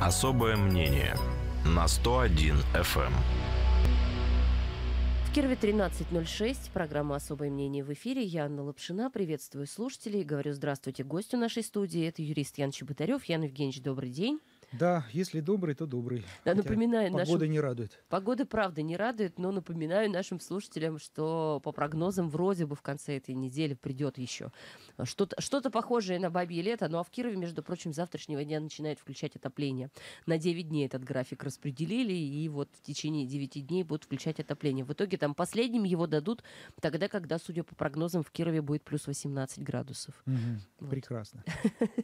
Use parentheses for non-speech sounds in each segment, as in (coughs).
Особое мнение на 101 FM. Эм. В Кирове 13.06. Программа «Особое мнение» в эфире. Я Анна Лапшина. Приветствую слушателей. Говорю здравствуйте гостю нашей студии. Это юрист Ян Чеботарев. Ян Евгеньевич, добрый день. Да, если добрый, то добрый. Да, напоминаю, погода нашим... не радует. Погода, правда, не радует, но напоминаю нашим слушателям, что по прогнозам вроде бы в конце этой недели придет еще что-то что похожее на бабье лето, ну а в Кирове, между прочим, завтрашнего дня начинает включать отопление. На 9 дней этот график распределили, и вот в течение 9 дней будут включать отопление. В итоге там последним его дадут тогда, когда, судя по прогнозам, в Кирове будет плюс 18 градусов. Угу, вот. Прекрасно. (laughs)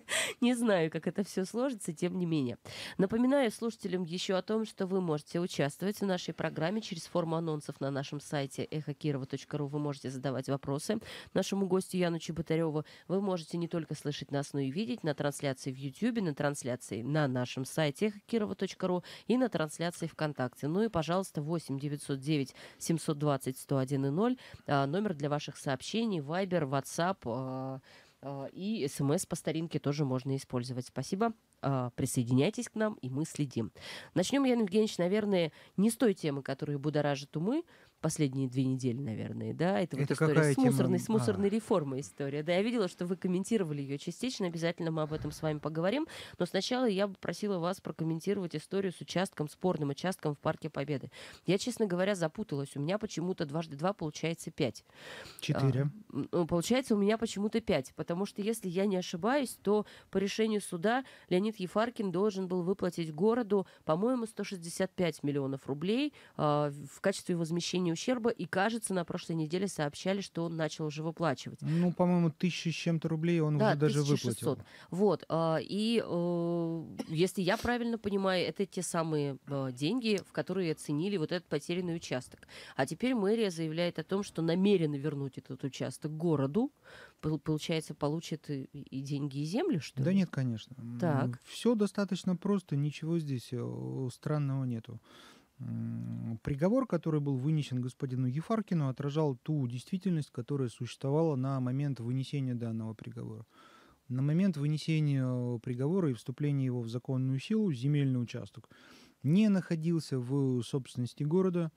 Не знаю, как это все сложится, тем не менее. Напоминаю слушателям еще о том, что вы можете участвовать в нашей программе через форму анонсов на нашем сайте эхокирова.ру. Вы можете задавать вопросы нашему гостю Яну Чеботареву. Вы можете не только слышать нас, но и видеть на трансляции в YouTube, на трансляции на нашем сайте эхокирова.ру и на трансляции ВКонтакте. Ну и, пожалуйста, 8 909 720 101 и 0, а, номер для ваших сообщений, Viber, WhatsApp, а, а, и смс по старинке тоже можно использовать. Спасибо. А, присоединяйтесь к нам, и мы следим. Начнем, Ян Евгеньевич, наверное, не с той темы, которая будоражит умы, последние две недели, наверное, да, это, это вот история с мусорной, тема? с мусорной а. реформой история, да, я видела, что вы комментировали ее частично, обязательно мы об этом с вами поговорим, но сначала я бы просила вас прокомментировать историю с участком, спорным участком в Парке Победы. Я, честно говоря, запуталась, у меня почему-то дважды два получается пять. Четыре. А, получается у меня почему-то пять, потому что, если я не ошибаюсь, то по решению суда Леонид Ефаркин должен был выплатить городу, по-моему, 165 миллионов рублей а, в качестве возмещения возмещению ущерба, и, кажется, на прошлой неделе сообщали, что он начал уже выплачивать. Ну, по-моему, тысячи с чем-то рублей он да, уже даже 1600. выплатил. Вот, а, и э, если я правильно понимаю, это те самые а, деньги, в которые оценили вот этот потерянный участок. А теперь мэрия заявляет о том, что намерена вернуть этот участок городу, получается, получит и деньги, и землю, что ли? Да нет, конечно. Так. Все достаточно просто, ничего здесь э, странного нету. Приговор, который был вынесен господину Ефаркину, отражал ту действительность, которая существовала на момент вынесения данного приговора. На момент вынесения э, приговора и вступления его в законную силу земельный участок не находился в собственности города,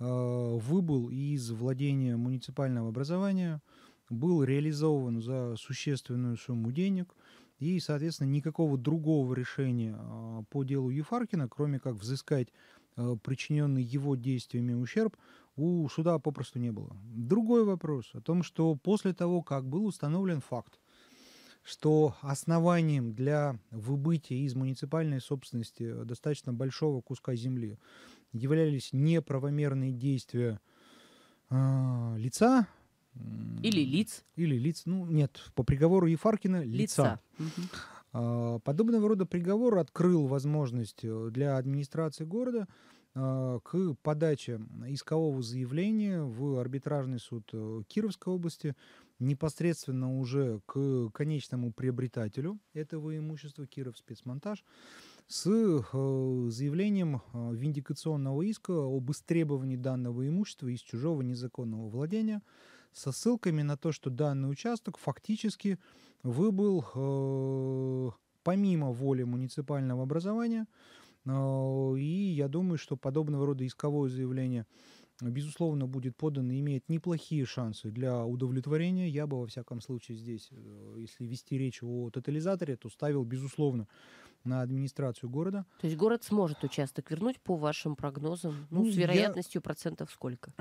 э, выбыл из владения муниципального образования, был реализован за существенную сумму денег, и, соответственно, никакого другого решения э, по делу Ефаркина, кроме как взыскать Э, причиненный его действиями ущерб, у суда попросту не было. Другой вопрос о том, что после того, как был установлен факт, что основанием для выбытия из муниципальной собственности э, достаточно большого куска земли являлись неправомерные действия э, лица. Или лиц. Или лиц. Ну, нет, по приговору Ефаркина лица. лица. А, подобного рода приговор открыл возможность э, для администрации города а, к подаче искового заявления в арбитражный суд э, Кировской области непосредственно уже к конечному приобретателю этого имущества Киров спецмонтаж с э, заявлением виндикационного иска об истребовании данного имущества из чужого незаконного владения – со ссылками на то, что данный участок фактически выбыл э, помимо воли муниципального образования. Э, и я думаю, что подобного рода исковое заявление, безусловно, будет подано и имеет неплохие шансы для удовлетворения. Я бы, во всяком случае, здесь, э, если вести речь о тотализаторе, то ставил, безусловно, на администрацию города. То есть город сможет участок вернуть по вашим прогнозам? Ну, ну с вероятностью я... процентов сколько?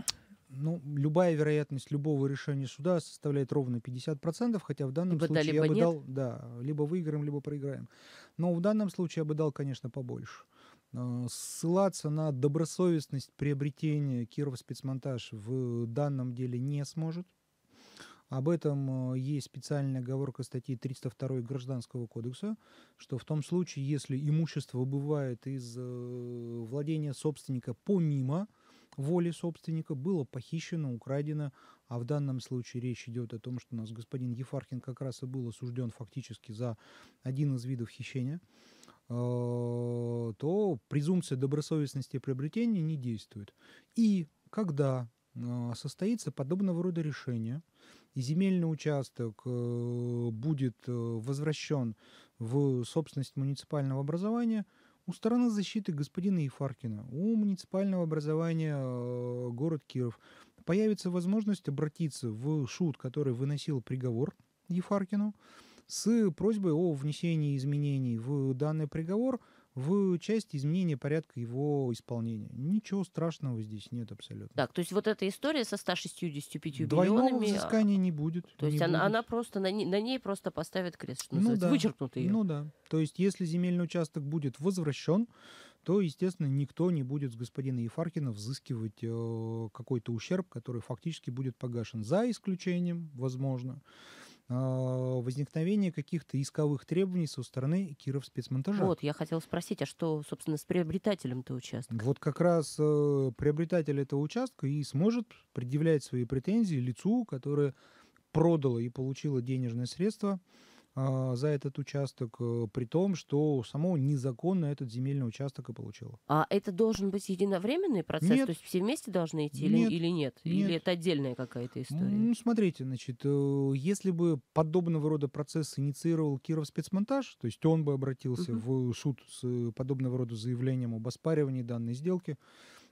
ну, любая вероятность любого решения суда составляет ровно 50%, хотя в данном либо случае да, я бы нет. дал, да, либо выиграем, либо проиграем. Но в данном случае я бы дал, конечно, побольше. Э, ссылаться на добросовестность приобретения кирова спецмонтаж в данном деле не сможет. Об этом э, есть специальная оговорка статьи 302 Гражданского кодекса, что в том случае, если имущество бывает из э, владения собственника помимо воли собственника было похищено, украдено, а в данном случае речь идет о том, что у нас господин Ефархин как раз и был осужден фактически за один из видов хищения, э, то презумпция добросовестности приобретения не действует. И когда э, состоится подобного рода решение, и земельный участок э, будет возвращен в собственность муниципального образования – у стороны защиты господина Ефаркина, у муниципального образования э, город Киров появится возможность обратиться в шут, который выносил приговор Ефаркину, с просьбой о внесении изменений в данный приговор – в часть изменения порядка его исполнения. Ничего страшного здесь нет абсолютно. Так, то есть вот эта история со 165 Двойного миллионами... Двойного взыскания не будет. То есть она, будет. она просто, на ней, на ней просто поставят крест, что ну, да. вычеркнут ее. Ну да. То есть если земельный участок будет возвращен, то, естественно, никто не будет с господина Ефаркина взыскивать э, какой-то ущерб, который фактически будет погашен, за исключением, возможно, а, возникновение каких-то исковых требований со стороны Киров спецмонтажа. Вот, я хотел спросить, а что, собственно, с приобретателем-то участка? Вот как раз э, приобретатель этого участка и сможет предъявлять свои претензии лицу, которое продало и получило денежные средства а, за этот участок, э, при том, что само незаконно этот земельный участок и получило. А это должен быть единовременный процесс? Нет. То есть все вместе должны идти или, нет. или нет? нет? Или это отдельная какая-то история? Ну, смотрите, значит, э, если бы подобного рода процесс инициировал Киров спецмонтаж, то есть он бы обратился угу. в суд с э, подобного рода заявлением об оспаривании данной сделки,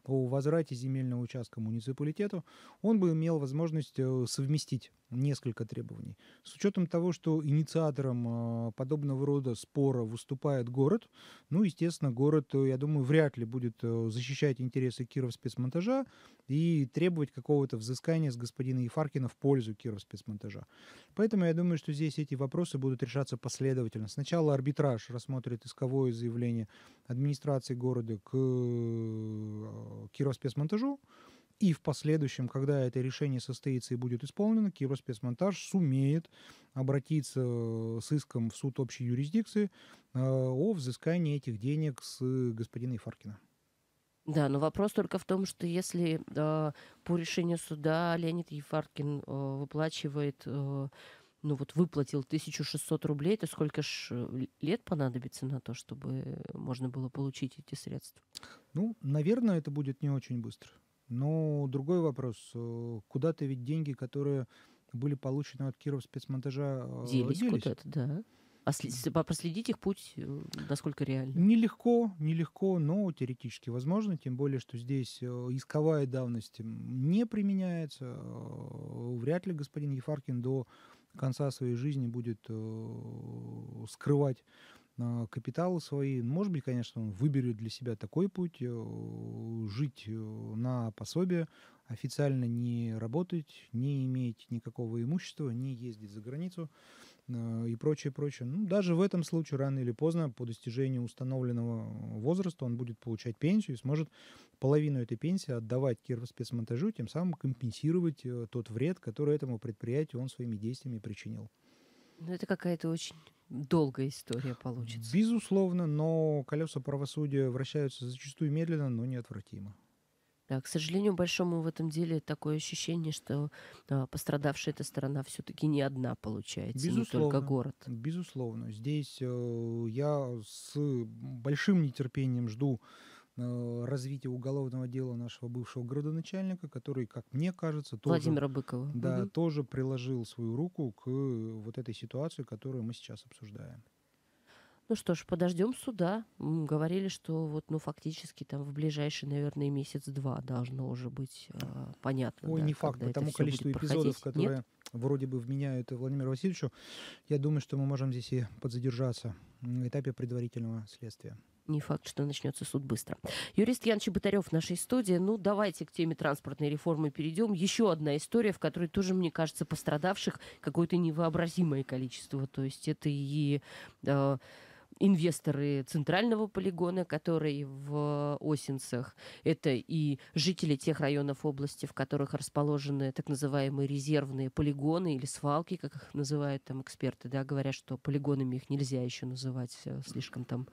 о возврате земельного участка муниципалитету, он бы имел возможность э, совместить несколько требований. С учетом того, что инициатором э, подобного рода спора выступает город, ну, естественно, город, э, я думаю, вряд ли будет защищать интересы Киров спецмонтажа и требовать какого-то взыскания с господина Ефаркина в пользу Киров спецмонтажа. Поэтому я думаю, что здесь эти вопросы будут решаться последовательно. Сначала арбитраж рассмотрит исковое заявление администрации города к Кироспецмонтажу, и в последующем, когда это решение состоится и будет исполнено, Кироспецмонтаж сумеет обратиться с иском в суд общей юрисдикции э, о взыскании этих денег с господина Ифаркина. Да, но вопрос только в том, что если э, по решению суда Леонид Ефаркин э, выплачивает э, ну вот выплатил 1600 рублей, это сколько ж э, лет понадобится на то, чтобы можно было получить эти средства? Ну, наверное, это будет не очень быстро. Но другой вопрос. Э, куда-то ведь деньги, которые были получены от Киров спецмонтажа, э, делись, делись. куда-то, да. А след... проследить их путь, насколько реально? Нелегко, нелегко, но теоретически возможно, тем более, что здесь исковая давность не применяется. Вряд ли господин Ефаркин до конца своей жизни будет э, скрывать э, капиталы свои. Может быть, конечно, он выберет для себя такой путь, э, жить на пособие, официально не работать, не иметь никакого имущества, не ездить за границу. А, и прочее, прочее. Ну, даже в этом случае рано или поздно по достижению установленного а, возраста он будет получать пенсию и сможет половину этой пенсии отдавать Кировспецмонтажу, тем самым компенсировать э, тот вред, который этому предприятию он своими действиями причинил. Ну, это какая-то очень долгая история получится. Безусловно, но колеса правосудия вращаются зачастую медленно, но неотвратимо. Да, к сожалению, большому в этом деле такое ощущение, что а, пострадавшая эта сторона все-таки не одна получается, безусловно, не только город. Безусловно. Здесь э, я с большим нетерпением жду э, развития уголовного дела нашего бывшего городоначальника, который, как мне кажется, тоже, Владимира Быкова. Да, угу. тоже приложил свою руку к вот этой ситуации, которую мы сейчас обсуждаем. Ну что ж, подождем суда. Говорили, что вот, ну, фактически там в ближайший, наверное, месяц-два должно уже быть э, понятно. Ой, да, не факт, потому количество эпизодов, проходить. которые Нет? вроде бы вменяют Владимиру Васильевичу, я думаю, что мы можем здесь и подзадержаться на этапе предварительного следствия не факт, что начнется суд быстро. Юрист Ян Чеботарев в нашей студии. Ну, давайте к теме транспортной реформы перейдем. Еще одна история, в которой тоже, мне кажется, пострадавших какое-то невообразимое количество. То есть это и... Э, инвесторы центрального полигона, который в Осинцах, это и жители тех районов области, в которых расположены так называемые резервные полигоны или свалки, как их называют там эксперты, да, говорят, что полигонами их нельзя еще называть, э, слишком там,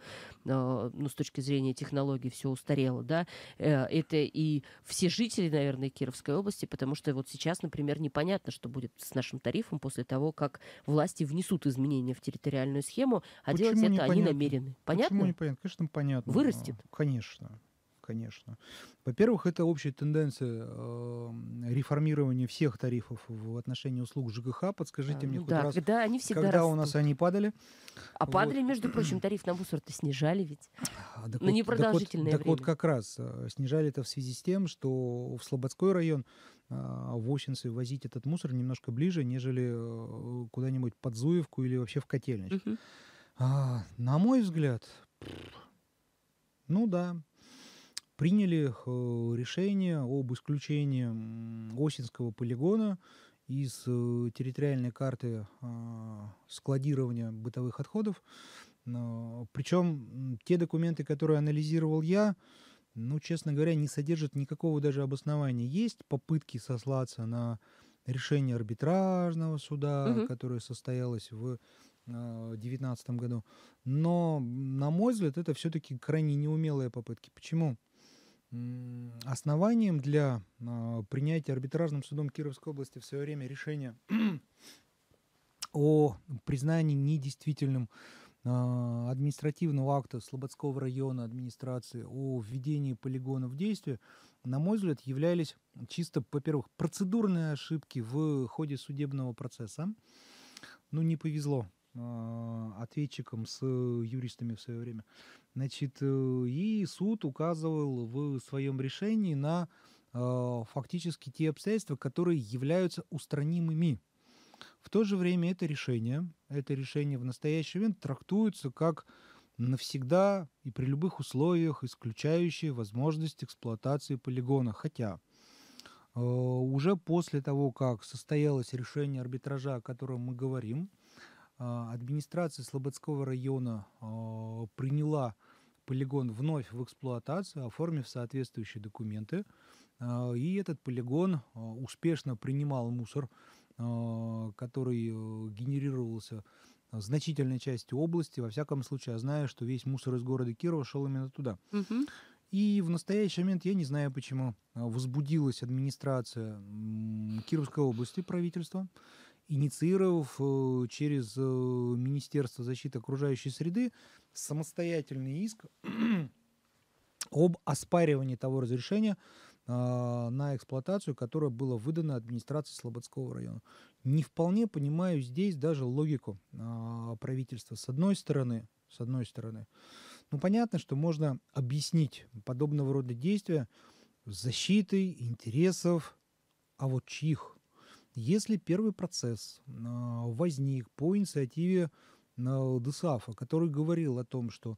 э, ну, с точки зрения технологий все устарело, да, э, это и все жители, наверное, Кировской области, потому что вот сейчас, например, непонятно, что будет с нашим тарифом после того, как власти внесут изменения в территориальную схему, а Почему делать это они не намерены. Понятно? Почему непонятно? Конечно, понятно. Вырастет? Конечно конечно. Во-первых, это общая тенденция э, реформирования всех тарифов в отношении услуг ЖКХ. Подскажите а, мне ну хоть да, раз, когда, они всегда когда у нас они падали. А вот. падали, между (clears throat) прочим, тариф на мусор-то снижали ведь а, так на вот, непродолжительное так вот, время. Так вот как раз э, снижали это в связи с тем, что в Слободской район э, в Осинце возить этот мусор немножко ближе, нежели э, куда-нибудь под Зуевку или вообще в Котельнич. Угу. А, на мой взгляд, ну да, приняли решение об исключении Осинского полигона из э, территориальной карты а, складирования бытовых отходов. Причем те документы, которые анализировал я, ну, честно говоря, не содержат никакого даже обоснования. Есть попытки сослаться на решение арбитражного суда, угу. которое состоялось в 2019 э, году. Но, на мой взгляд, это все-таки крайне неумелые попытки. Почему? Основанием для э, принятия арбитражным судом Кировской области в свое время решения (clears throat) о признании недействительным э, административного акта Слободского района администрации о введении полигона в действие, на мой взгляд, являлись чисто, во-первых, процедурные ошибки в ходе судебного процесса. Ну, не повезло а, ответчиком с э, юристами в свое время. Значит, э, и суд указывал в своем решении на а, фактически те обстоятельства, которые являются устранимыми. В то же время это решение, это решение в настоящий момент трактуется как навсегда и при любых условиях, исключающие возможность эксплуатации полигона. Хотя э, уже после того, как состоялось решение арбитража, о котором мы говорим, а, администрация Слободского района а, приняла полигон вновь в эксплуатацию, оформив соответствующие документы. А, и этот полигон успешно принимал мусор, который э, генерировался значительной частью области. Во всяком случае, я знаю, что весь мусор из города Кирова шел именно туда. И в настоящий момент, я не знаю почему, возбудилась администрация Кировской области, правительство, инициировав э, через э, Министерство защиты окружающей среды самостоятельный иск (clears throat) об оспаривании того разрешения а, на эксплуатацию, которое было выдано администрации Слободского района. Не вполне понимаю здесь даже логику а, правительства. С одной стороны, с одной стороны, ну понятно, что можно объяснить подобного рода действия защитой интересов, а вот чьих – если первый процесс а, возник по инициативе а, ДСАФа, который говорил о том, что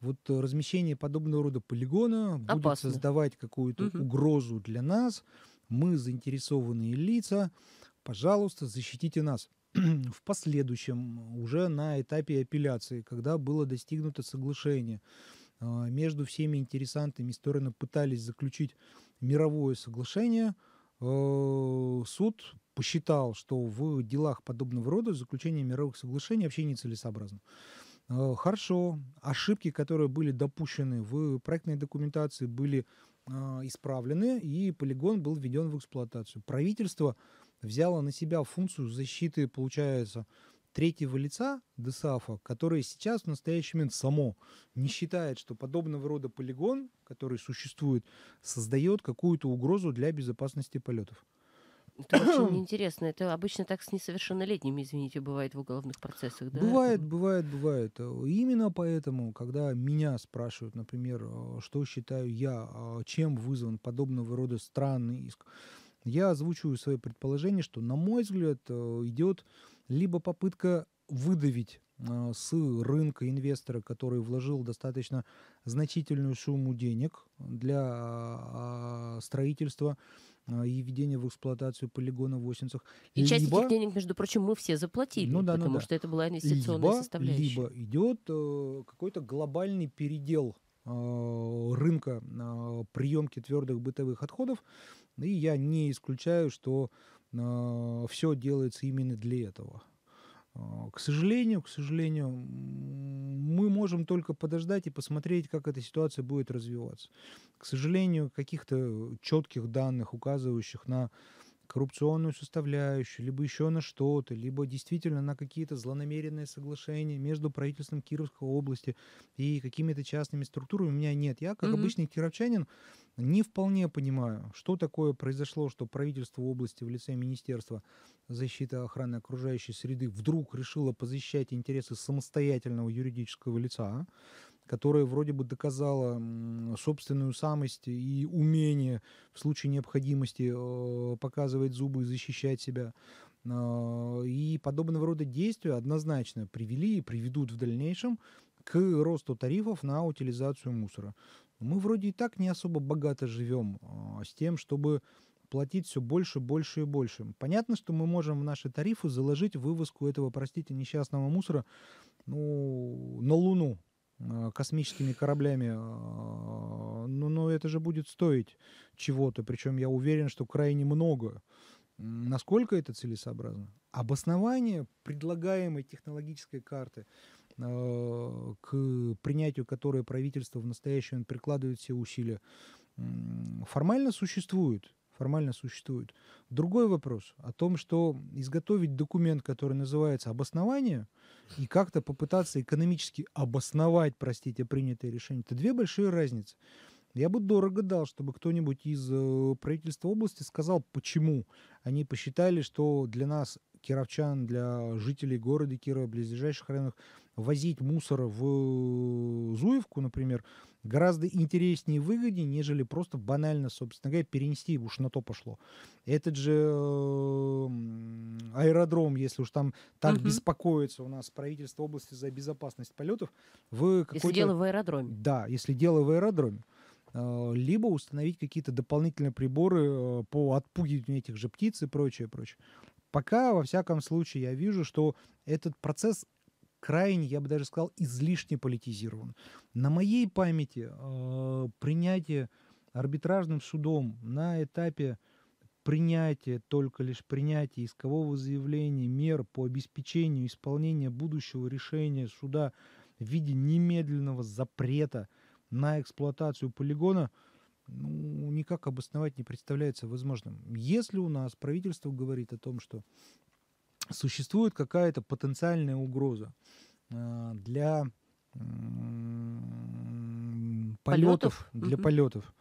вот размещение подобного рода полигона Опасно. будет создавать какую-то угу. угрозу для нас, мы заинтересованные лица, пожалуйста, защитите нас. (clears throat) В последующем, уже на этапе апелляции, когда было достигнуто соглашение, а, между всеми интересантами стороны пытались заключить мировое соглашение, суд посчитал, что в делах подобного рода заключение мировых соглашений вообще нецелесообразно. Э, хорошо, ошибки, которые были допущены в проектной документации, были а, исправлены, и полигон был введен в эксплуатацию. Правительство взяло на себя функцию защиты, получается, третьего лица ДСАФа, которое сейчас в настоящий момент само не считает, что подобного рода полигон, который существует, создает какую-то угрозу для безопасности полетов. Это очень (coughs) интересно. Это обычно так с несовершеннолетними, извините, бывает в уголовных процессах, да? Бывает, бывает, бывает. Э, именно поэтому, когда меня спрашивают, например, э, что считаю я, а, чем вызван подобного рода странный иск, я озвучиваю свое предположение, что, на мой взгляд, э, идет либо попытка выдавить с рынка инвестора, который вложил достаточно значительную сумму денег для а, а, строительства а, и введение в эксплуатацию полигона в Осинцах. И либо, часть этих денег, между прочим, мы все заплатили, ну, да, ну потому ну, да. что это была инвестиционная либо, составляющая. Либо идет э, какой-то глобальный передел э, рынка э, приемки твердых бытовых отходов. И я не исключаю, что э, все делается именно для этого. А, к сожалению, к сожалению, мы можем только подождать и посмотреть, как эта ситуация будет развиваться. К сожалению, каких-то э, четких данных, указывающих на коррупционную составляющую, либо еще на что-то, либо действительно на какие-то злонамеренные соглашения между правительством Кировской области и какими-то частными структурами у меня нет. Я, как угу. обычный кировчанин, не вполне понимаю, что такое произошло, что правительство области в лице Министерства защиты охраны окружающей среды вдруг решило позащищать интересы самостоятельного юридического лица, которая вроде бы доказала собственную самость и умение в случае необходимости э, показывать зубы и защищать себя. А, и подобного рода действия однозначно привели и приведут в дальнейшем к росту тарифов на утилизацию мусора. Мы вроде и так не особо богато живем а, с тем, чтобы платить все больше, больше и больше. Понятно, что мы можем в наши тарифы заложить вывозку этого, простите, несчастного мусора ну, на Луну, Э, космическими кораблями, а, ну, но это же будет стоить чего-то, причем я уверен, что крайне много. Насколько это целесообразно? Обоснование предлагаемой технологической карты, а, к принятию которой правительство в настоящий момент прикладывает все усилия, формально существует формально существует. Другой вопрос о том, что изготовить документ, который называется «обоснование», и как-то попытаться экономически обосновать, простите, принятое решение, это две большие разницы. Я бы дорого дал, чтобы кто-нибудь из э, правительства области сказал, почему они посчитали, что для нас кировчан, для жителей города Кирова, близлежащих районов, возить мусор в э, Зуевку, например, гораздо интереснее и выгоднее, нежели просто банально, собственно говоря, перенести, уж на то пошло. Этот же эм, аэродром, если уж там так угу. беспокоится у нас правительство области за безопасность полетов, вы какой-то... Если дело в аэродроме. Да, если дело в аэродроме э, либо установить какие-то дополнительные приборы э, по отпугиванию этих же птиц и прочее, прочее. Пока, во всяком случае, я вижу, что этот процесс крайне, я бы даже сказал, излишне политизирован. На моей памяти э, принятие арбитражным судом на этапе принятия, только лишь принятия искового заявления мер по обеспечению исполнения будущего решения суда в виде немедленного запрета на эксплуатацию полигона – ну, никак обосновать не представляется возможным. Если у нас правительство говорит о том, что существует какая-то потенциальная угроза а, для полетов, полетов для угу. полетов,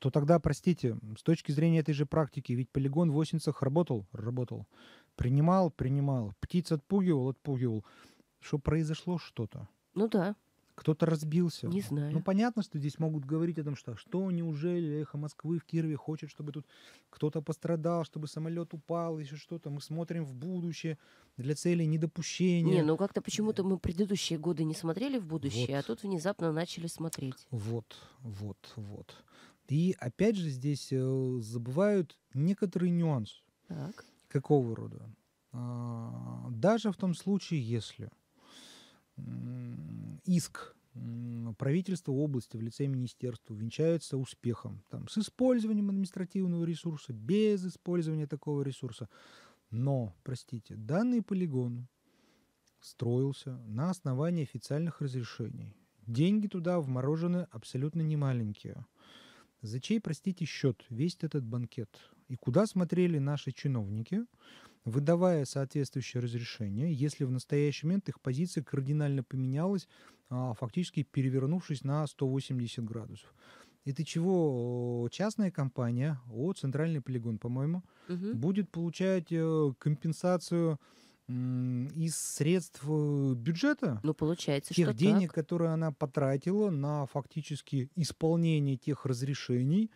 то тогда, простите, с точки зрения этой же практики, ведь полигон в Осинцах работал, работал, принимал, принимал, птиц отпугивал, отпугивал, что произошло что-то. Ну да. Кто-то разбился. Не знаю. Ну, понятно, что здесь могут говорить о том, что а что, неужели эхо Москвы в Кирове хочет, чтобы тут кто-то пострадал, чтобы самолет упал, еще что-то. Мы смотрим в будущее для целей недопущения. Не, ну как-то почему-то э. мы предыдущие годы не смотрели в будущее, а вот. а тут внезапно начали смотреть. Вот, вот, вот. И опять же здесь э, забывают некоторый нюанс. Так. Какого рода? А, даже в том случае, если иск правительства области в лице министерства венчается успехом там, с использованием административного ресурса, без использования такого ресурса. Но, простите, данный полигон строился на основании официальных разрешений. Деньги туда вморожены абсолютно немаленькие. За чей, простите, счет весь этот банкет? И куда смотрели наши чиновники – выдавая соответствующее разрешение, если в настоящий момент их позиция кардинально поменялась, а, фактически перевернувшись на 180 градусов. И ты чего э, частная компания, о, центральный полигон, по-моему, угу. будет получать э, компенсацию из средств э, бюджета. Ну, получается, тех что денег, так. которые она потратила на фактически исполнение тех разрешений,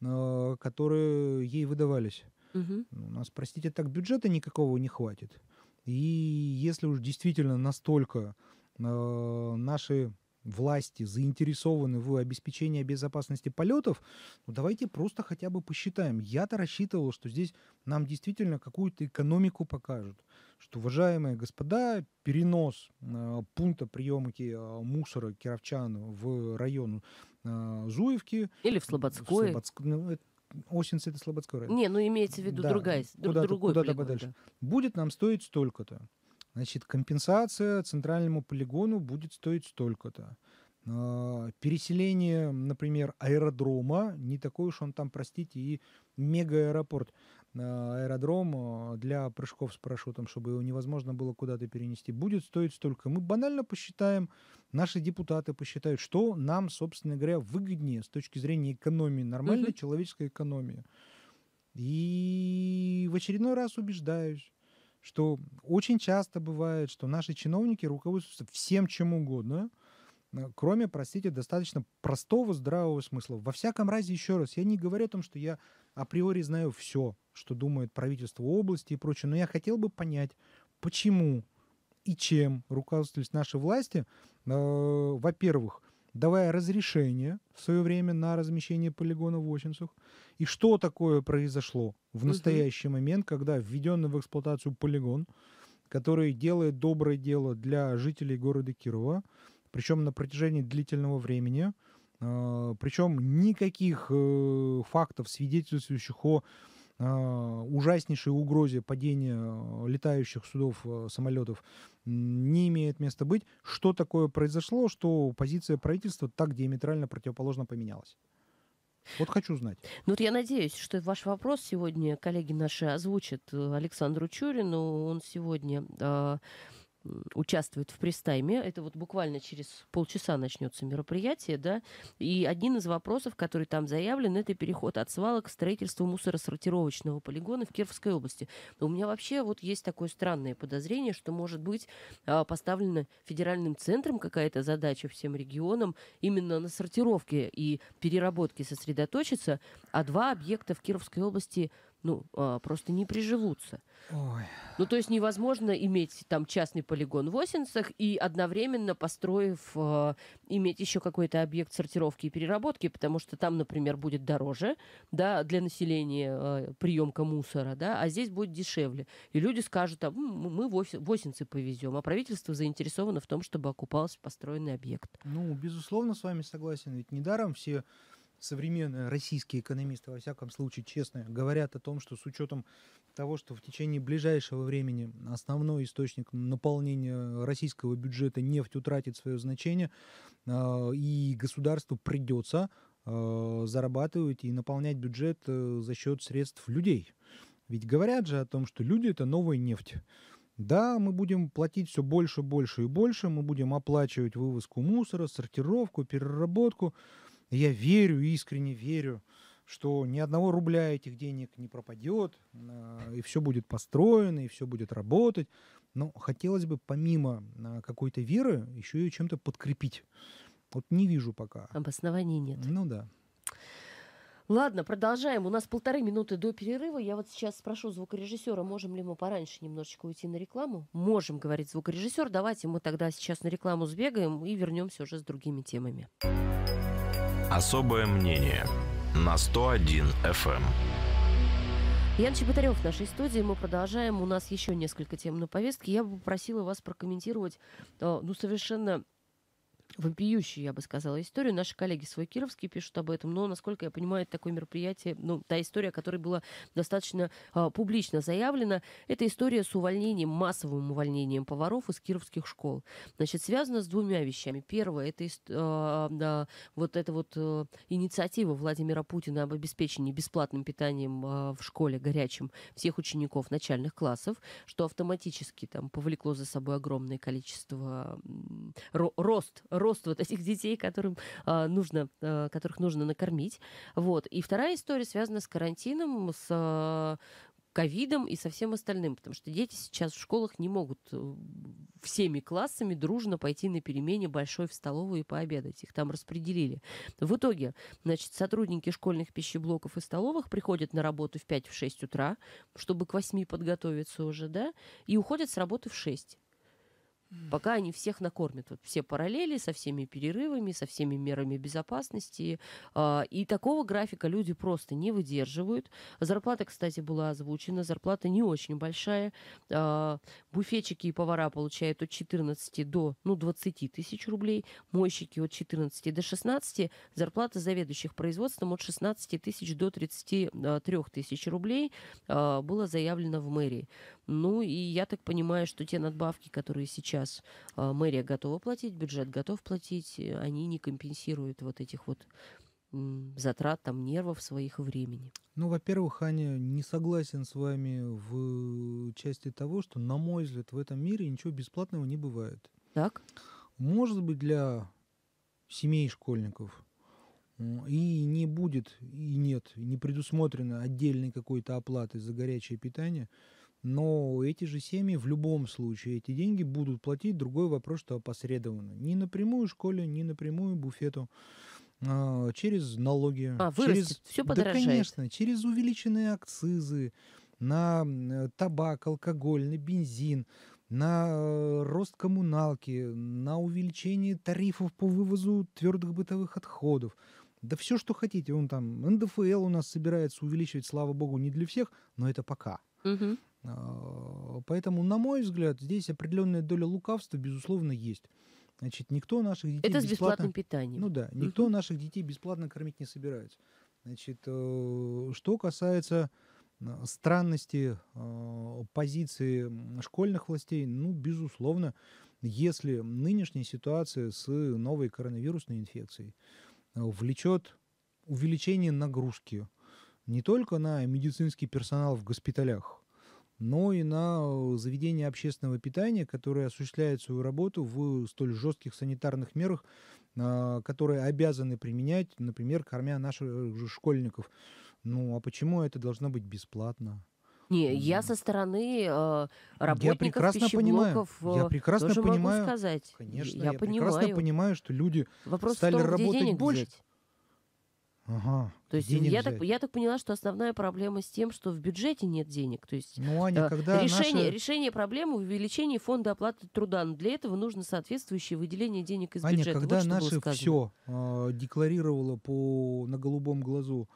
которые ей выдавались. Угу. У нас, простите, так бюджета никакого не хватит. И если уж действительно настолько э, наши власти заинтересованы в обеспечении безопасности полетов, ну давайте просто хотя бы посчитаем. Я-то рассчитывал, что здесь нам действительно какую-то экономику покажут. Что, уважаемые господа, перенос э, пункта приемки э, мусора Кировчан в район э, Зуевки... Или в Слободской В Слободск... ну, это осень с этой Слободской район. Не, ну имеется в виду да, другая, куда-то, другой куда-то полигон. Подальше. Да. Будет нам стоить столько-то. Значит, компенсация центральному полигону будет стоить столько-то. А, переселение, например, аэродрома, не такой уж он там, простите, и мега-аэропорт аэродром э, для прыжков с парашютом, чтобы его невозможно было куда-то перенести, будет стоить столько. Мы банально посчитаем, наши депутаты посчитают, что нам, собственно говоря, выгоднее с точки зрения экономии, нормальной угу. человеческой экономии. И в очередной раз убеждаюсь, что очень часто бывает, что наши чиновники руководствуются всем чем угодно, э, кроме, простите, достаточно простого здравого смысла. Во всяком разе, еще раз, я не говорю о том, что я априори знаю все что думает правительство области и прочее. Но я хотел бы понять, почему и чем руководствовались наши власти, э, во-первых, давая разрешение в свое время на размещение полигона в Очинцах. И что такое произошло в настоящий угу. момент, когда введенный в эксплуатацию полигон, который делает доброе дело для жителей города Кирова, причем на протяжении длительного времени, э, причем никаких э, фактов, свидетельствующих о а, ужаснейшей угрозе падения а, летающих судов, а, самолетов не имеет места быть. Что такое произошло, что позиция правительства так диаметрально противоположно поменялась? Вот хочу знать. Ну, вот я надеюсь, что ваш вопрос сегодня коллеги наши озвучат э, Александру Чурину. Он сегодня э, участвует в престайме. Это вот буквально через полчаса начнется мероприятие, да. И один из вопросов, который там заявлен, это переход от свалок к строительству мусоросортировочного полигона в Кировской области. У меня вообще вот есть такое странное подозрение, что, может быть, а, поставлена федеральным центром какая-то задача всем регионам именно на сортировке и переработке сосредоточиться, а два объекта в Кировской области – ну, а, просто не приживутся. Ой. Ну, то есть невозможно иметь там частный полигон в Осинцах и одновременно построив, а, иметь еще какой-то объект сортировки и переработки, потому что там, например, будет дороже, да, для населения а, приемка мусора, да, а здесь будет дешевле. И люди скажут, а, мы в, Ос- Осинцы повезем, а правительство заинтересовано в том, чтобы окупался построенный объект. Ну, безусловно, с вами согласен, ведь недаром все современные российские экономисты, во всяком случае честные, говорят о том, что с учетом того, что в течение ближайшего времени основной источник наполнения российского бюджета нефть утратит свое значение, э, и государству придется э, зарабатывать и наполнять бюджет э, за счет средств людей. Ведь говорят же о том, что люди это новая нефть. Да, мы будем платить все больше, больше и больше, мы будем оплачивать вывозку мусора, сортировку, переработку, я верю, искренне верю, что ни одного рубля этих денег не пропадет, а, и все будет построено, и все будет работать. Но хотелось бы помимо а, какой-то веры еще ее чем-то подкрепить. Вот не вижу пока. Обоснований нет. Ну да. Ладно, продолжаем. У нас полторы минуты до перерыва. Я вот сейчас спрошу звукорежиссера, можем ли мы пораньше немножечко уйти на рекламу. Можем, говорит звукорежиссер. Давайте мы тогда сейчас на рекламу сбегаем и вернемся уже с другими темами. Особое мнение на 101 FM. Эм. Ян Чеботарев в нашей студии. Мы продолжаем. У нас еще несколько тем на повестке. Я бы попросила вас прокомментировать э, ну, совершенно вопиющую, я бы сказала, историю. Наши коллеги свой Кировский пишут об этом, но, насколько я понимаю, это такое мероприятие, ну, та история, которая была достаточно э, публично заявлена, это история с увольнением, массовым увольнением поваров из кировских школ. Значит, связано с двумя вещами. Первое, это э, э, вот эта вот э, инициатива Владимира Путина об обеспечении бесплатным питанием э, в школе горячим всех учеников начальных классов, что автоматически там повлекло за собой огромное количество э, рост, рост рост вот этих детей, которым а, нужно, а, которых нужно накормить. Вот. И вторая история связана с карантином, с а, ковидом и со всем остальным, потому что дети сейчас в школах не могут э, всеми классами дружно пойти на перемене большой в столовую и пообедать. Их там распределили. В итоге, значит, сотрудники школьных пищеблоков и столовых приходят на работу в 5-6 утра, чтобы к 8 подготовиться уже, да, и уходят с работы в 6 пока они всех накормят. Вот все параллели со всеми перерывами, со всеми мерами безопасности. А, и такого графика люди просто не выдерживают. Зарплата, кстати, была озвучена. Зарплата не очень большая. А, буфетчики и повара получают от 14 до ну, 20 тысяч рублей. Мойщики от 14 до 16. Зарплата заведующих производством от 16 тысяч до 33 а, тысяч рублей было заявлено в мэрии. Ну и я так понимаю, что те надбавки, которые сейчас сейчас а, мэрия готова платить, бюджет готов платить, они не компенсируют вот этих вот затрат там нервов своих и времени. Ну, во-первых, Аня, не согласен с вами в э, части того, что, на мой взгляд, в этом мире ничего бесплатного не бывает. Так? Может быть, для семей школьников и не будет, и нет, не предусмотрено отдельной какой-то оплаты за горячее питание – но эти же семьи в любом случае эти деньги будут платить. Другой вопрос, что опосредованно. Не напрямую школе, не напрямую буфету а, через налоги, а, вырастет, через все подорожает. Да, конечно, через увеличенные акцизы на табак, алкоголь, на бензин, на э, рост коммуналки, на увеличение тарифов по вывозу твердых бытовых отходов. Да все, что хотите. Он там НДФЛ у нас собирается увеличивать, слава богу, не для всех, но это пока. Угу. А, поэтому, на мой взгляд, здесь определенная доля лукавства, безусловно, есть. Значит, никто наших детей Это с бесплатным бесплатно... питанием. Ну да, никто наших детей бесплатно кормить не собирается. Значит, э, что касается э, странности э, позиции школьных властей, ну, безусловно, если нынешняя ситуация с новой коронавирусной инфекцией влечет увеличение нагрузки не только на медицинский персонал в госпиталях, но и на э, заведения общественного питания, которые осуществляют свою работу в столь жестких санитарных мерах, а, которые обязаны применять, например, кормя наших школьников. Ну, а почему это должно быть бесплатно? Не, я со стороны а, э, работников я пищеблоков понимаю. Я прекрасно тоже понимаю, могу сказать. Конечно, я, я понимаю. прекрасно понимаю, что люди Вопрос стали том, работать больше. Взять. Ага. То есть денег я так, я так поняла, что основная проблема с тем, что в бюджете нет денег. То есть ну, Аня, э, когда решение, наши... решение проблемы в фонда оплаты труда. Но для этого нужно соответствующее выделение денег из Аня, бюджета. Когда вот наше все э, декларировало по, на голубом глазу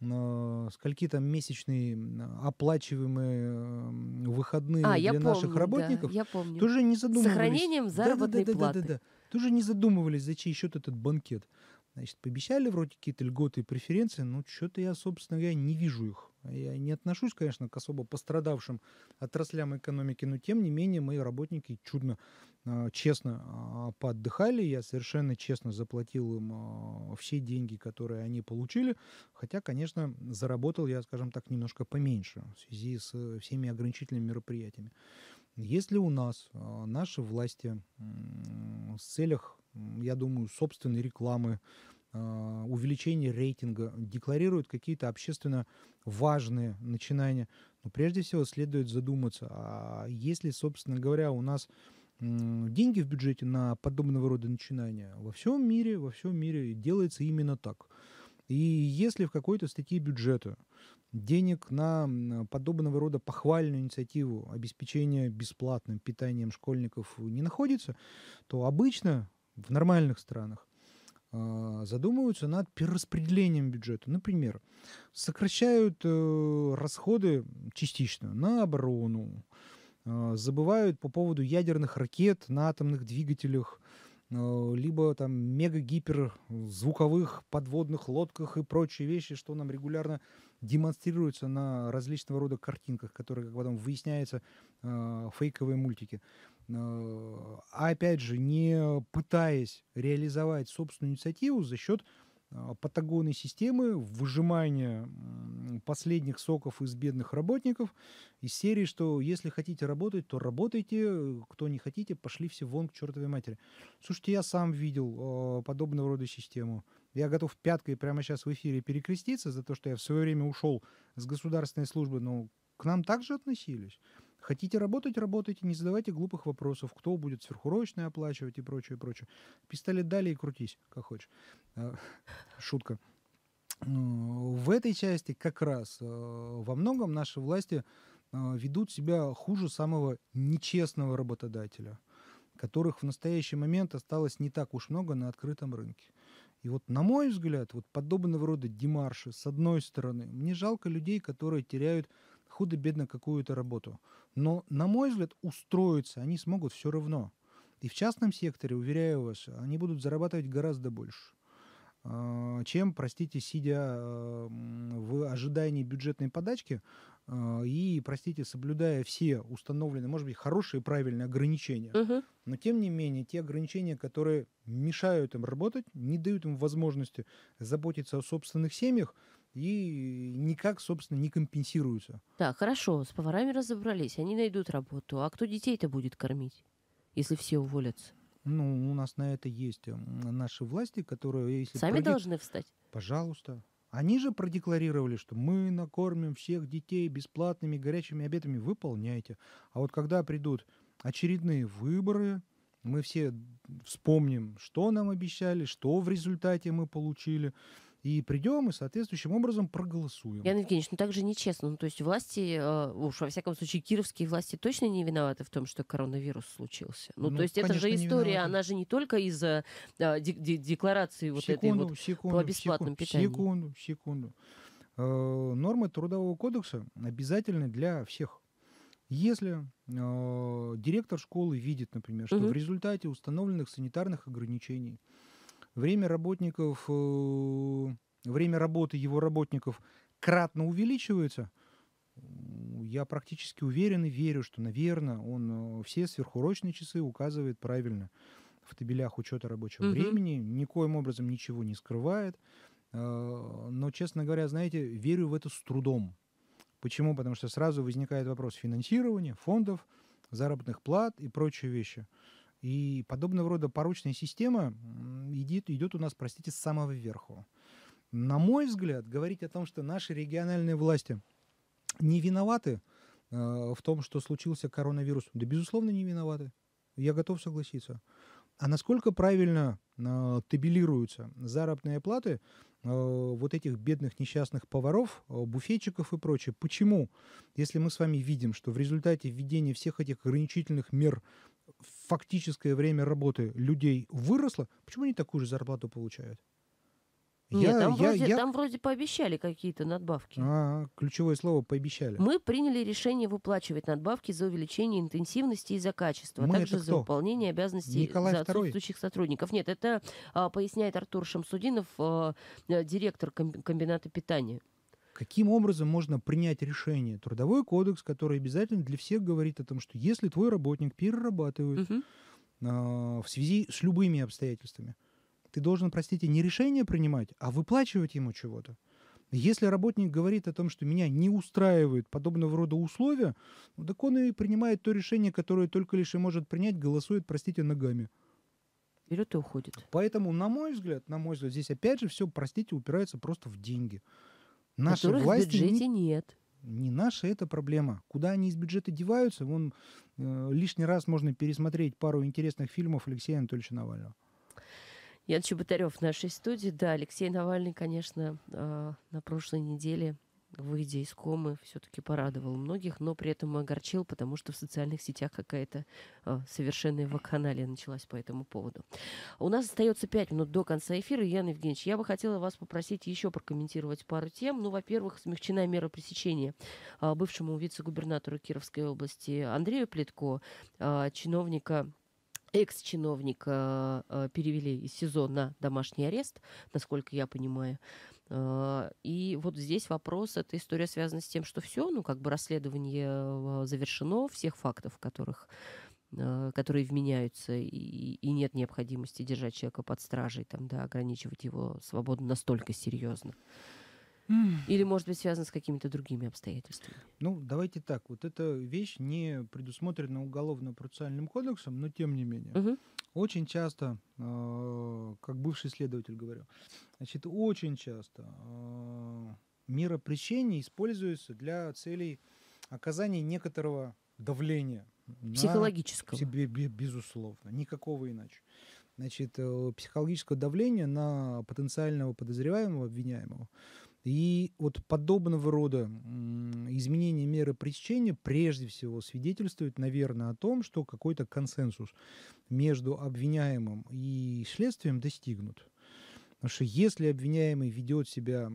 э, скольки там месячные оплачиваемые выходные а, для я наших помню, работников, да, я помню. тоже не задумывались. Сохранением заработной да, да, да, платы. Да, да, да, да. Тоже не задумывались, зачем счет этот банкет. Значит, пообещали вроде какие-то льготы и преференции, но что-то я, собственно говоря, не вижу их. Я не отношусь, конечно, к особо пострадавшим отраслям экономики, но тем не менее мои работники чудно, а, честно а, поотдыхали. Я совершенно честно заплатил им а, все деньги, которые они получили. Хотя, конечно, заработал я, скажем так, немножко поменьше в связи с всеми ограничительными мероприятиями. Если у нас наши власти в целях я думаю, собственной рекламы, а, увеличение рейтинга, декларируют какие-то общественно важные начинания. Но прежде всего следует задуматься, а если, собственно говоря, у нас деньги в бюджете на подобного рода начинания во всем мире, во всем мире делается именно так. И если в какой-то статье бюджета денег на подобного рода похвальную инициативу обеспечения бесплатным питанием школьников не находится, то обычно в нормальных странах а, задумываются над перераспределением бюджета. Например, сокращают э, расходы частично на оборону, а, забывают по поводу ядерных ракет на атомных двигателях, а, либо там мега-гипер звуковых подводных лодках и прочие вещи, что нам регулярно демонстрируется на различного рода картинках, которые, как потом выясняется, фейковые мультики а опять же, не пытаясь реализовать собственную инициативу за счет а, патагонной системы, выжимания последних соков из бедных работников, из серии, что если хотите работать, то работайте, кто не хотите, пошли все вон к чертовой матери. Слушайте, я сам видел э, подобного рода систему. Я готов пяткой прямо сейчас в эфире перекреститься за то, что я в свое время ушел с государственной службы, но к нам также относились. Хотите работать, работайте, не задавайте глупых вопросов, кто будет сверхурочное оплачивать и прочее, прочее. Пистолет дали и крутись, как хочешь. А, (laughs) шутка. Ну, в этой части как раз э, во многом наши власти э, ведут себя хуже самого нечестного работодателя, которых в настоящий момент осталось не так уж много на открытом рынке. И вот, на мой взгляд, вот подобного рода демарши, с одной стороны, мне жалко людей, которые теряют худо-бедно какую-то работу. Но, на мой взгляд, устроиться они смогут все равно. И в частном секторе, уверяю вас, они будут зарабатывать гораздо больше а, чем, простите, сидя а, в ожидании бюджетной подачки а, и, простите, соблюдая все установленные, может быть, хорошие и правильные ограничения. Угу. Но, тем не менее, те ограничения, которые мешают им работать, не дают им возможности заботиться о собственных семьях, и никак, собственно, не компенсируются. Да, хорошо, с поварами разобрались, они найдут работу. А кто детей-то будет кормить, если все уволятся? Ну, у нас на это есть наши власти, которые... Если Сами продек... должны встать? Пожалуйста. Они же продекларировали, что мы накормим всех детей бесплатными горячими обедами, выполняйте. А вот когда придут очередные выборы, мы все вспомним, что нам обещали, что в результате мы получили и придем и соответствующим образом проголосуем. Ян Евгеньевич, ну так же нечестно. Ну, то есть власти, э, уж во всяком случае, кировские власти точно не виноваты в том, что коронавирус случился. Ну, ну то есть это же история, она же не только из-за э, декларации вот секунду, этой вот секунду, по бесплатному секунду, питанию. Секунду, секунду. Э, нормы Трудового кодекса обязательны для всех. Если э, директор школы видит, например, что угу. в результате установленных санитарных ограничений время работников, э, время работы его работников кратно увеличивается, я практически уверен и верю, что, наверное, он э, все сверхурочные часы указывает правильно в табелях учета рабочего угу. времени, никоим образом ничего не скрывает. Э, но, честно говоря, знаете, верю в это с трудом. Почему? Потому что сразу возникает вопрос финансирования, фондов, заработных плат и прочие вещи. И подобного рода поручная система идет, идет у нас, простите, с самого верху. На мой взгляд, говорить о том, что наши региональные власти не виноваты э, в том, что случился коронавирус, да, безусловно, не виноваты. Я готов согласиться. А насколько правильно э, табелируются заработные платы э, вот этих бедных несчастных поваров, э, буфетчиков и прочее? Почему, если мы с вами видим, что в результате введения всех этих ограничительных мер фактическое время работы людей выросло, почему они такую же зарплату получают? Нет, я, там, я, вроде, я... там вроде пообещали какие-то надбавки. А, ключевое слово пообещали. Мы приняли решение выплачивать надбавки за увеличение интенсивности и за качество, а Мы а также за выполнение обязанностей Николай за отсутствующих сотрудников. Нет, это а, поясняет Артур Шамсудинов, а, э, директор комбината питания каким образом можно принять решение. Трудовой кодекс, который обязательно для всех говорит о том, что если твой работник перерабатывает угу. э, в связи с любыми обстоятельствами, ты должен, простите, не решение принимать, а выплачивать ему чего-то. Если работник говорит о том, что меня не устраивает подобного рода условия, ну, так он и принимает то решение, которое только лишь и может принять, голосует, простите, ногами. Берет и уходит. Поэтому, на мой взгляд, на мой взгляд, здесь опять же все, простите, упирается просто в деньги. Наши которых власти в бюджете не, нет. Не наша это проблема. Куда они из бюджета деваются, вон э, лишний раз можно пересмотреть пару интересных фильмов Алексея Анатольевича Навального. Ян Чеботарев в нашей студии. Да, Алексей Навальный, конечно, э, на прошлой неделе выйдя из комы, все-таки порадовал многих, но при этом огорчил, потому что в социальных сетях какая-то э, совершенная вакханалия началась по этому поводу. У нас остается пять минут до конца эфира. Ян Евгеньевич, я бы хотела вас попросить еще прокомментировать пару тем. Ну, во-первых, смягчена мера пресечения э, бывшему вице-губернатору Кировской области Андрею Плетко, э, а, чиновника экс-чиновника э, перевели из СИЗО на домашний арест, насколько я понимаю. Э, и вот здесь вопрос, эта история связана с тем, что все, ну, как бы расследование э, завершено, всех фактов, которых э, которые вменяются, и, и нет необходимости держать человека под стражей, там, да, ограничивать его свободу настолько серьезно. Или, может быть, связано с какими-то другими обстоятельствами? Ну, давайте так. Вот эта вещь не предусмотрена уголовно-процессуальным кодексом, но тем не менее. Угу. Очень часто, э, как бывший следователь говорю, значит, очень часто э, мера прещения используется для целей оказания некоторого давления. Психологического. Себе, безусловно. Никакого иначе значит, э, психологического давления на потенциального подозреваемого, обвиняемого. И вот подобного рода изменение меры пресечения прежде всего свидетельствует, наверное, о том, что какой-то консенсус между обвиняемым и следствием достигнут. Потому что если обвиняемый ведет себя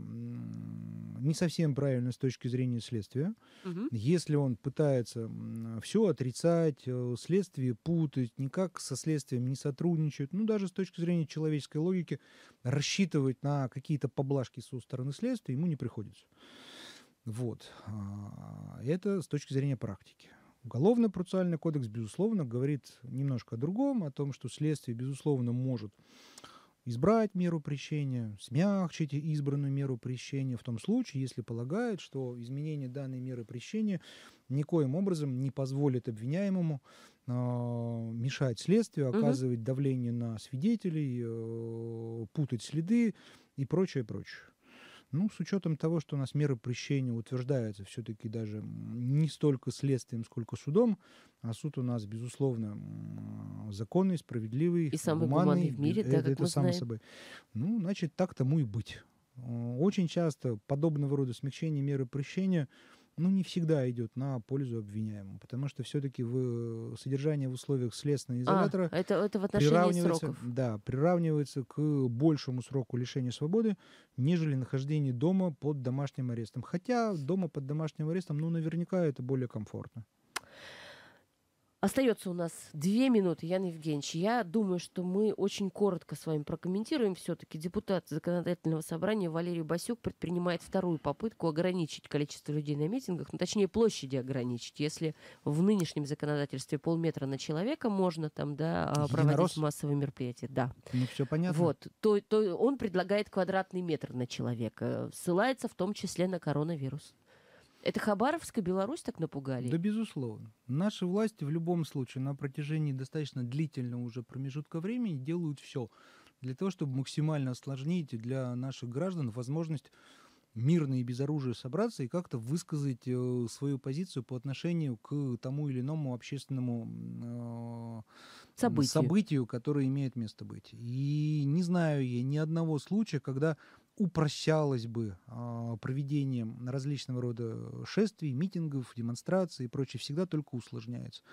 не совсем правильно с точки зрения следствия. Угу. Если он пытается все отрицать, э, следствие путать, никак со следствием не сотрудничает, ну даже с точки зрения человеческой логики, рассчитывать на какие-то поблажки со стороны следствия ему не приходится. Вот. А, это с точки зрения практики. Уголовно-процессуальный кодекс, безусловно, говорит немножко о другом, о том, что следствие, безусловно, может избрать меру пресечения, смягчить избранную меру пресечения в том случае, если полагает, что изменение данной меры пресечения никоим образом не позволит обвиняемому э, мешать следствию, оказывать угу. давление на свидетелей, э, путать следы и прочее, прочее. Ну, с учетом того, что у нас меры прещения утверждаются все-таки даже не столько следствием, сколько судом, а суд у нас, безусловно, законный, справедливый, и самый гуманный, гуманный в мире, да, это, это само знаем. собой. Ну, значит, так тому и быть. Очень часто подобного рода смягчение меры прещения – ну, не всегда идет на пользу обвиняемому, потому что все-таки в э, содержание в условиях следственного а, изолятора а, это, это в отношении приравнивается, сроков. Да, приравнивается к большему сроку лишения свободы, нежели нахождение дома под домашним арестом. Хотя дома под домашним арестом, ну, наверняка это более комфортно. Остается у нас две минуты, Ян Евгеньевич. Я думаю, что мы очень коротко с вами прокомментируем. Все-таки депутат законодательного собрания Валерий Басюк предпринимает вторую попытку ограничить количество людей на митингах, ну, точнее, площади ограничить. Если в нынешнем законодательстве полметра на человека можно там, да, а, проводить массовые мероприятия. Да. Ну, все понятно. Вот. То, то он предлагает квадратный метр на человека. Ссылается в том числе на коронавирус. Это Хабаровск и Беларусь так напугали? Да, безусловно. Наши власти в любом случае на протяжении достаточно длительного уже промежутка времени делают все для того, чтобы максимально осложнить для наших граждан возможность мирно и без оружия собраться и как-то высказать э, свою позицию по отношению к тому или иному общественному э, событию. событию, которое имеет место быть. И не знаю я ни одного случая, когда упрощалось бы э, проведением различного рода шествий, митингов, демонстраций и прочее, всегда только усложняется.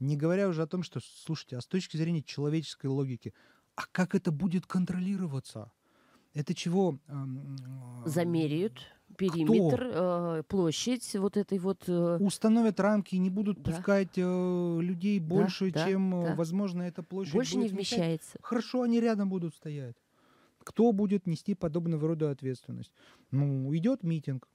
Не говоря уже о том, что, слушайте, а с точки зрения человеческой логики, а как это будет контролироваться? Это чего? Э, Замеряют а, периметр, Э, площадь вот этой вот... Э, Установят рамки и не будут да. пускать э, людей больше, да, чем, э, да. возможно, эта площадь Больше не вмещается. Вмещать. Хорошо, они рядом будут стоять. Кто будет нести подобного рода ответственность? Ну, идет митинг,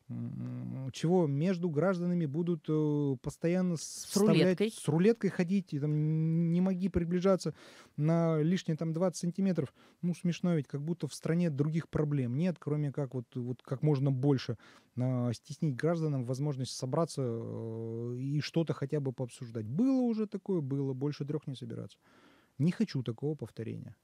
чего между гражданами будут э, постоянно с рулеткой. с рулеткой ходить, и, там, не моги приближаться на лишние там 20 сантиметров. Ну, смешно ведь, как будто в стране других проблем нет, кроме как вот, вот как можно больше э, стеснить гражданам возможность собраться э, и что-то хотя бы пообсуждать. Было уже такое, было, больше трех не собираться. Не хочу такого повторения.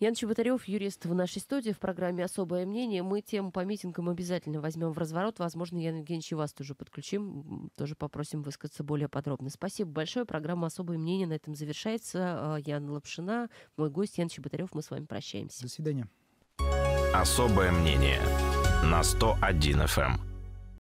Ян Чеботарев, юрист в нашей студии в программе «Особое мнение». Мы тему по митингам обязательно возьмем в разворот. Возможно, Ян Евгеньевич, и вас тоже подключим, тоже попросим высказаться более подробно. Спасибо большое. Программа «Особое мнение» на этом завершается. А, Ян Лапшина, мой гость Ян Чеботарев. Мы с вами прощаемся. До свидания. «Особое мнение» на 101 FM.